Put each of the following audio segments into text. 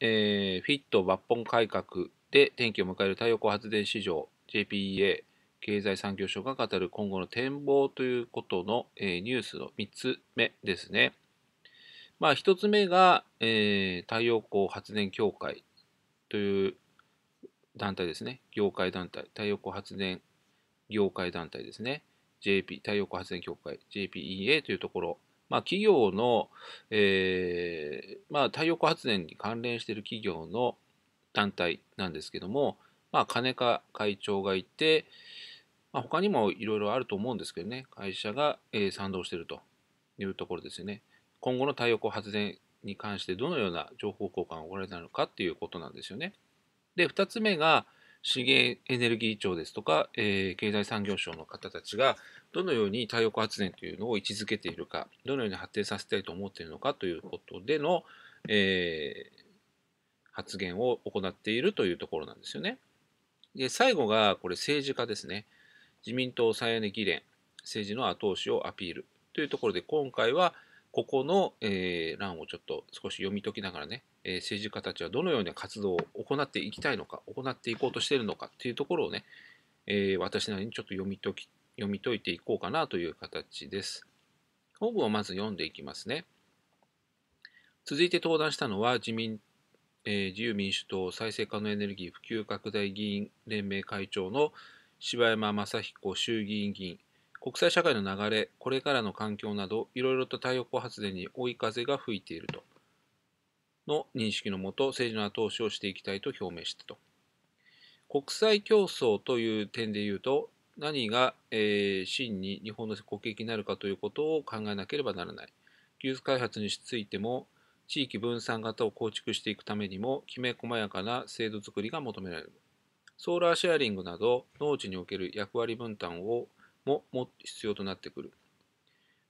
えー、フィット抜本改革で転機を迎える太陽光発電市場 JPEA 経済産業省が語る今後の展望ということの、えー、ニュースの3つ目ですね。まあ、1つ目が、えー、太陽光発電協会という団体ですね。業界団体。太陽光発電業界団体ですね。JP、太陽光発電協会 JPEA というところ。まあ、企業の、えー、まあ、太陽光発電に関連している企業の団体なんですけども、まあ、金か会長がいて、まあ、他にもいろいろあると思うんですけどね、会社が、えー、賛同しているというところですよね。今後の太陽光発電に関してどのような情報交換が行われたのかっていうことなんですよね。で、2つ目が、資源エネルギー庁ですとか、えー、経済産業省の方たちがどのように太陽光発電というのを位置づけているか、どのように発展させたいと思っているのかということでの、えー、発言を行っているというところなんですよね。で、最後がこれ政治家ですね。自民党再エネ議連、政治の後押しをアピールというところで、今回はここの、えー、欄をちょっと少し読み解きながらね、えー、政治家たちはどのような活動を行っていきたいのか、行っていこうとしているのかっていうところをね、えー、私なりにちょっと読み解き、読み解いていこうかなという形です。本文をまず読んでいきますね。続いて登壇したのは自民、えー、自由民主党再生可能エネルギー普及拡大議員連盟会長の柴山雅彦衆議院議員、国際社会の流れ、これからの環境など、いろいろと太陽光発電に追い風が吹いていると、の認識のもと、政治の後押しをしていきたいと表明したと。国際競争という点で言うと、何が、えー、真に日本の国益になるかということを考えなければならない。技術開発についても、地域分散型を構築していくためにも、きめ細やかな制度づくりが求められる。ソーラーシェアリングなど、農地における役割分担をもも必要となってくる。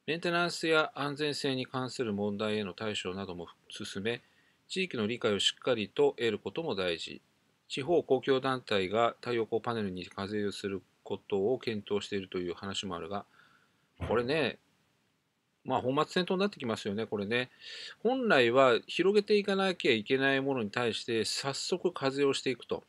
メンテナンスや安全性に関する問題への対処なども進め、地域の理解をしっかりと得ることも大事。地方公共団体が太陽光パネルに課税をすることを検討しているという話もあるが、これね、まあ、本末転倒になってきますよね、これね。本来は広げていかなきゃいけないものに対して早速課税をしていくと。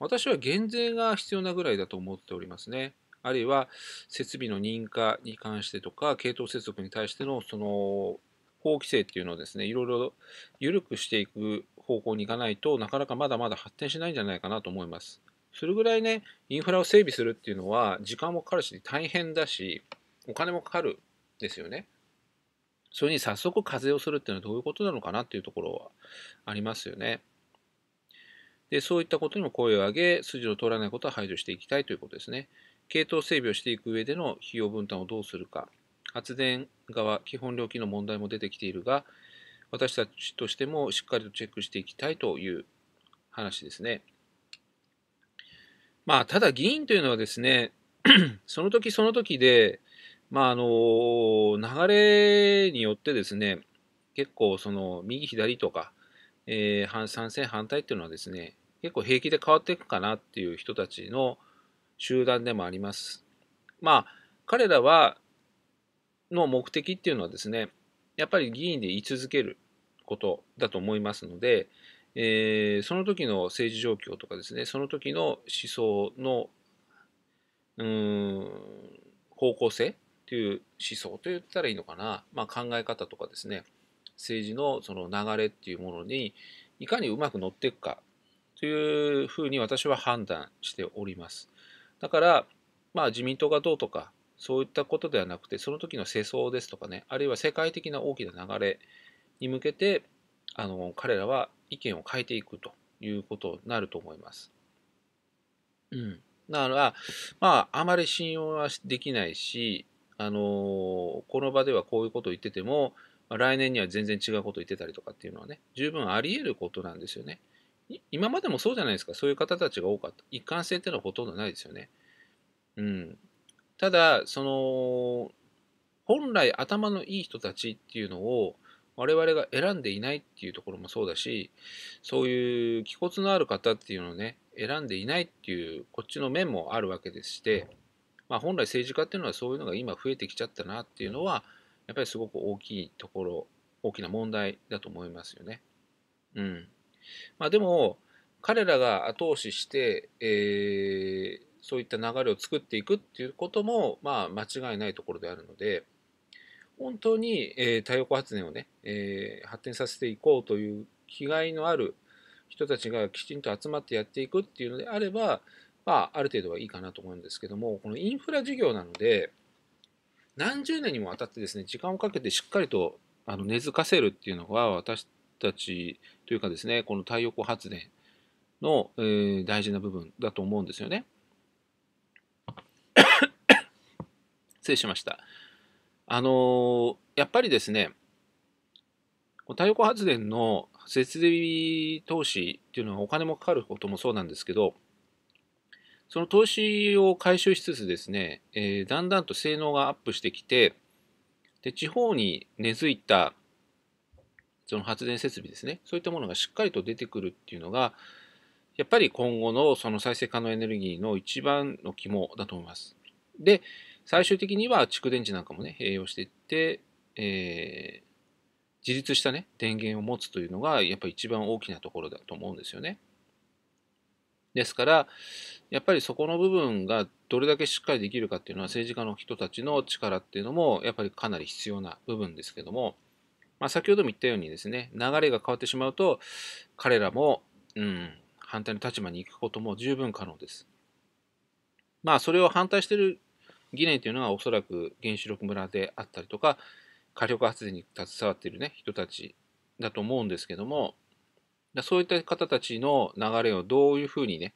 私は減税が必要なぐらいだと思っておりますね。あるいは設備の認可に関してとか、系統接続に対してのその法規制っていうのをですね、いろいろ緩くしていく方向にいかないとなかなかまだまだ発展しないんじゃないかなと思います。それぐらいね、インフラを整備するっていうのは時間もかかるし大変だし、お金もかかるですよね。それに早速課税をするっていうのはどういうことなのかなっていうところはありますよね。で、そういったことにも声を上げ、筋を通らないことは排除していきたいということですね。系統整備をしていく上での費用分担をどうするか、発電側、基本料金の問題も出てきているが、私たちとしてもしっかりとチェックしていきたいという話ですね。まあ、ただ議員というのはですね、その時その時で、まあ、あの、流れによってですね、結構その右左とか、えー、賛成反対っていうのはですね、結構平気で変わっていくかなっていう人たちの集団でもあります。まあ彼らはの目的っていうのはですねやっぱり議員で居続けることだと思いますので、えー、その時の政治状況とかですねその時の思想のうん方向性っていう思想と言ったらいいのかな、まあ、考え方とかですね政治のその流れっていうものにいかにうまく乗っていくかというふうに私は判断しております。だから、まあ、自民党がどうとか、そういったことではなくて、その時の世相ですとかね、あるいは世界的な大きな流れに向けて、あの彼らは意見を変えていくということになると思います。うん。だから、まあ、あまり信用はできないし、あのこの場ではこういうことを言ってても、来年には全然違うことを言ってたりとかっていうのはね、十分あり得ることなんですよね。今までもそうじゃないですか。そういう方たちが多かった。一貫性っていうのはほとんどないですよね。うん。ただ、その、本来頭のいい人たちっていうのを我々が選んでいないっていうところもそうだし、そういう気骨のある方っていうのをね、選んでいないっていうこっちの面もあるわけでして、まあ、本来政治家っていうのはそういうのが今増えてきちゃったなっていうのは、やっぱりすごく大きいところ、大きな問題だと思いますよね。うん。まあ、でも、彼らが後押しして、えー、そういった流れを作っていくっていうことも、まあ、間違いないところであるので、本当に、えー、太陽光発電をね、えー、発展させていこうという気概のある人たちがきちんと集まってやっていくっていうのであれば、まあ、ある程度はいいかなと思うんですけども、このインフラ事業なので、何十年にもわたってですね、時間をかけてしっかりとあの根付かせるっていうのが、私たちというかですね、この太陽光発電の、えー、大事な部分だと思うんですよね。失礼しました。あのー、やっぱりですね、太陽光発電の設備投資っていうのはお金もかかることもそうなんですけど、その投資を回収しつつですね、えー、だんだんと性能がアップしてきて、で地方に根付いたその発電設備ですねそういったものがしっかりと出てくるっていうのがやっぱり今後のその再生可能エネルギーの一番の肝だと思います。で最終的には蓄電池なんかもね併用していって、えー、自立したね電源を持つというのがやっぱり一番大きなところだと思うんですよね。ですからやっぱりそこの部分がどれだけしっかりできるかっていうのは政治家の人たちの力っていうのもやっぱりかなり必要な部分ですけどもまあ、先ほども言ったようにですね、流れが変わってしまうと、彼らも、うん、反対の立場に行くことも十分可能です。まあ、それを反対している疑念というのは、おそらく原子力村であったりとか、火力発電に携わっている、ね、人たちだと思うんですけども、そういった方たちの流れをどういうふうにね、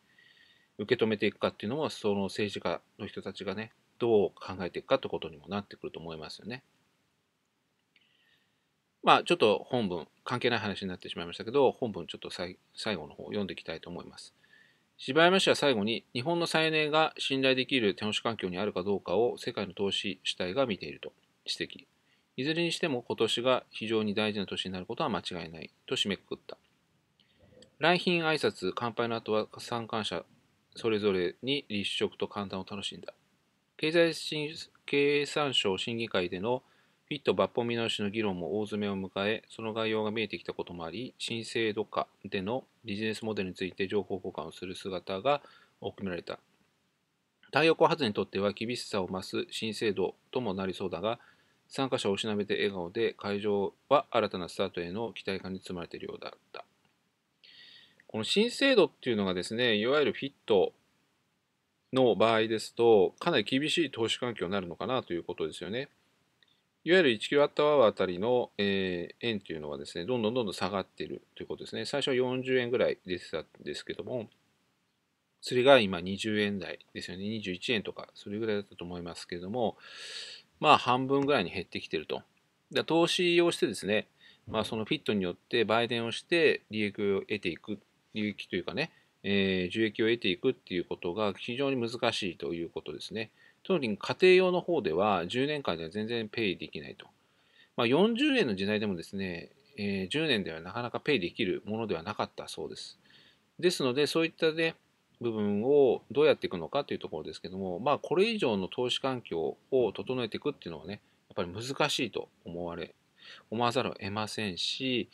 受け止めていくかっていうのも、その政治家の人たちがね、どう考えていくかってことにもなってくると思いますよね。まあ、ちょっと本文、関係ない話になってしまいましたけど、本文ちょっと最後の方読んでいきたいと思います。柴山氏は最後に、日本の再燃が信頼できる手保守環境にあるかどうかを世界の投資主体が見ていると指摘。いずれにしても今年が非常に大事な年になることは間違いないと締めくくった。来賓挨拶、乾杯の後は参観者それぞれに立食と簡談を楽しんだ。経済経産省審議会でのフィット抜本見直しの議論も大詰めを迎え、その概要が見えてきたこともあり、新制度下でのビジネスモデルについて情報交換をする姿が多く見られた。太陽光発電にとっては厳しさを増す新制度ともなりそうだが、参加者をしなべて笑顔で会場は新たなスタートへの期待感に包まれているようだった。この新制度っていうのがですね、いわゆるフィットの場合ですと、かなり厳しい投資環境になるのかなということですよね。いわゆる1アワーあたりの、えー、円というのはですね、どんどんどんどん下がっているということですね。最初は40円ぐらいでしたんですけども、それが今20円台ですよね。21円とか、それぐらいだったと思いますけれども、まあ半分ぐらいに減ってきていると。投資をしてですね、まあそのフィットによって売電をして利益を得ていく、利益というかね、えー、受益を得ていくっていうことが非常に難しいということですね。特に家庭用の方では10年間では全然ペイできないと。まあ、40円の時代でもですね、えー、10年ではなかなかペイできるものではなかったそうです。ですので、そういったね、部分をどうやっていくのかというところですけども、まあ、これ以上の投資環境を整えていくっていうのはね、やっぱり難しいと思われ、思わざるを得ませんし、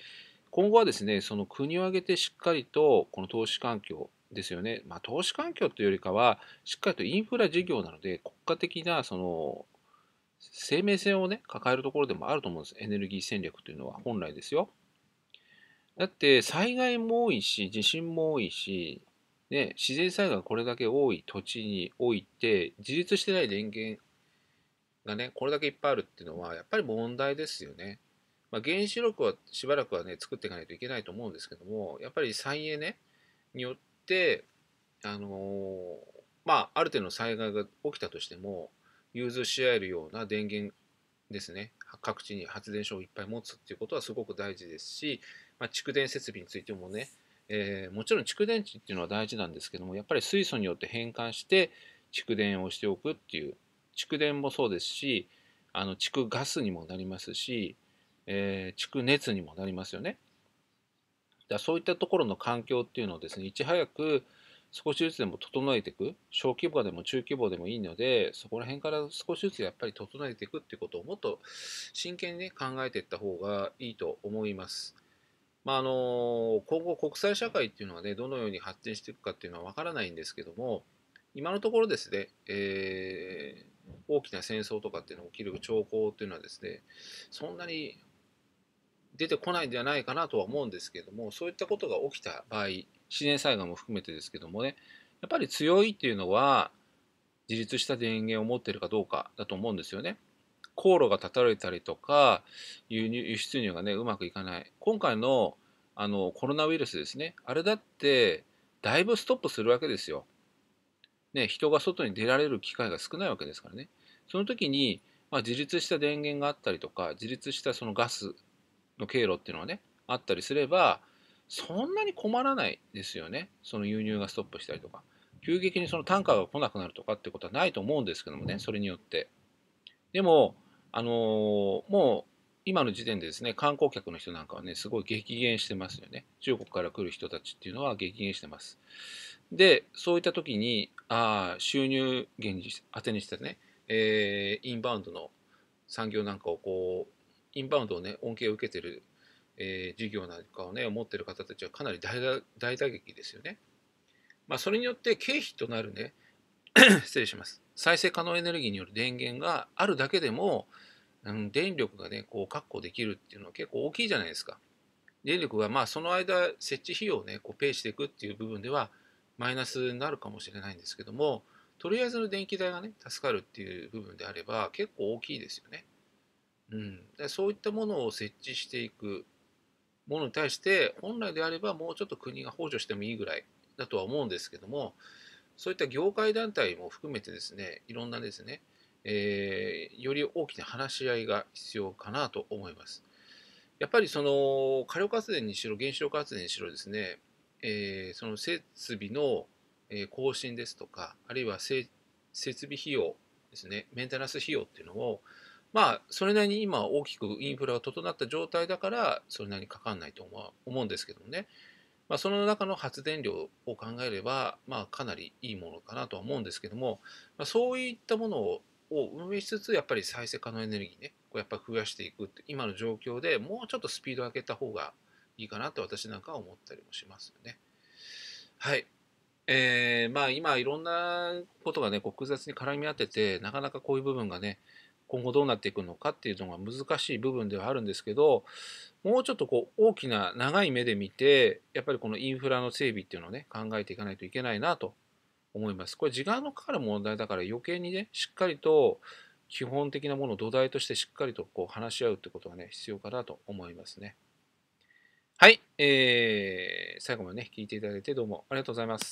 今後はですね、その国を挙げてしっかりとこの投資環境ですよね。まあ、投資環境というよりかは、しっかりとインフラ事業なので、国家的なその生命線をね、抱えるところでもあると思うんです。エネルギー戦略というのは本来ですよ。だって、災害も多いし、地震も多いし、ね、自然災害がこれだけ多い土地において、自立してない電源がね、これだけいっぱいあるっていうのは、やっぱり問題ですよね。まあ、原子力はしばらくはね、作っていかないといけないと思うんですけども、やっぱり再エネによっ、あのー、まあ、ある程度の災害が起きたとしても、融通し合えるような電源ですね、各地に発電所をいっぱい持つっていうことはすごく大事ですし、まあ、蓄電設備についてもね、えー、もちろん蓄電池っていうのは大事なんですけどもやっぱり水素によって変換して蓄電をしておくっていう蓄電もそうですしあの蓄ガスにもなりますし、えー、蓄熱にもなりますよね。だそういったところの環境っていうのをですねいち早く少しずつでも整えていく小規模でも中規模でもいいのでそこら辺から少しずつやっぱり整えていくってことをもっと真剣に、ね、考えていった方がいいと思います。まあ、あの今後国際社会っていうのはねどのように発展していくかっていうのは分からないんですけども今のところですね、えー、大きな戦争とかっていうのが起きる兆候っていうのはですねそんなに出てこないんじゃないかなとは思うんですけどもそういったことが起きた場合自然災害も含めてですけどもねやっぱり強いっていうのは自立した電源を持ってるかどうかだと思うんですよね。航路が断たれたりとか輸入輸出入がねうまくいかない今回のあのコロナウイルスですねあれだってだいぶストップするわけですよ。ね、人が外に出られる機会が少ないわけですからね。その時に、まあ、自立した電源があったりとか自立したそのガスの経路っていうのはねあったりすればそんなに困らないですよねその輸入がストップしたりとか急激にその単価が来なくなるとかってことはないと思うんですけどもねそれによってでもあのー、もう今の時点でですね観光客の人なんかはねすごい激減してますよね中国から来る人たちっていうのは激減してますでそういった時にああ、収入源に当てにしてね、えー、インバウンドの産業なんかをこうインバウンドをね、恩恵を受けてる、えー、事業なんかをね、持ってる方たちはかなり大打撃ですよね。まあ、それによって経費となるね、失礼します。再生可能エネルギーによる電源があるだけでも、うん、電力がね、こう確保できるっていうのは結構大きいじゃないですか。電力がまあその間設置費用をね、こうペイしていくっていう部分ではマイナスになるかもしれないんですけども、とりあえずの電気代がね、助かるっていう部分であれば結構大きいですよね。うん、そういったものを設置していくものに対して本来であればもうちょっと国が補助してもいいぐらいだとは思うんですけどもそういった業界団体も含めてですねいろんなですね、えー、より大きな話し合いが必要かなと思います。やっぱりその火力発電にしろ原子力発電にしろですね、えー、その設備の更新ですとかあるいは設備費用ですねメンテナンス費用っていうのをまあそれなりに今大きくインフラが整った状態だからそれなりにかかんないと思思うんですけどもね、まあ、その中の発電量を考えれば、まあ、かなりいいものかなとは思うんですけども、まあ、そういったものを運営しつつやっぱり再生可能エネルギーねこうやっぱ増やしていくって今の状況でもうちょっとスピードを上げた方がいいかなって私なんかは思ったりもしますよね。はいえー、まあ今いろんなことがねこう複雑に絡み合っててなかなかこういう部分がね今後どうなっていくのかっていうのが難しい部分ではあるんですけどもうちょっとこう大きな長い目で見てやっぱりこのインフラの整備っていうのをね考えていかないといけないなと思います。これ時間のかかる問題だから余計にねしっかりと基本的なものを土台としてしっかりとこう話し合うってことがね必要かなと思いますね。はい、えー、最後までね聞いていただいてどうもありがとうございます。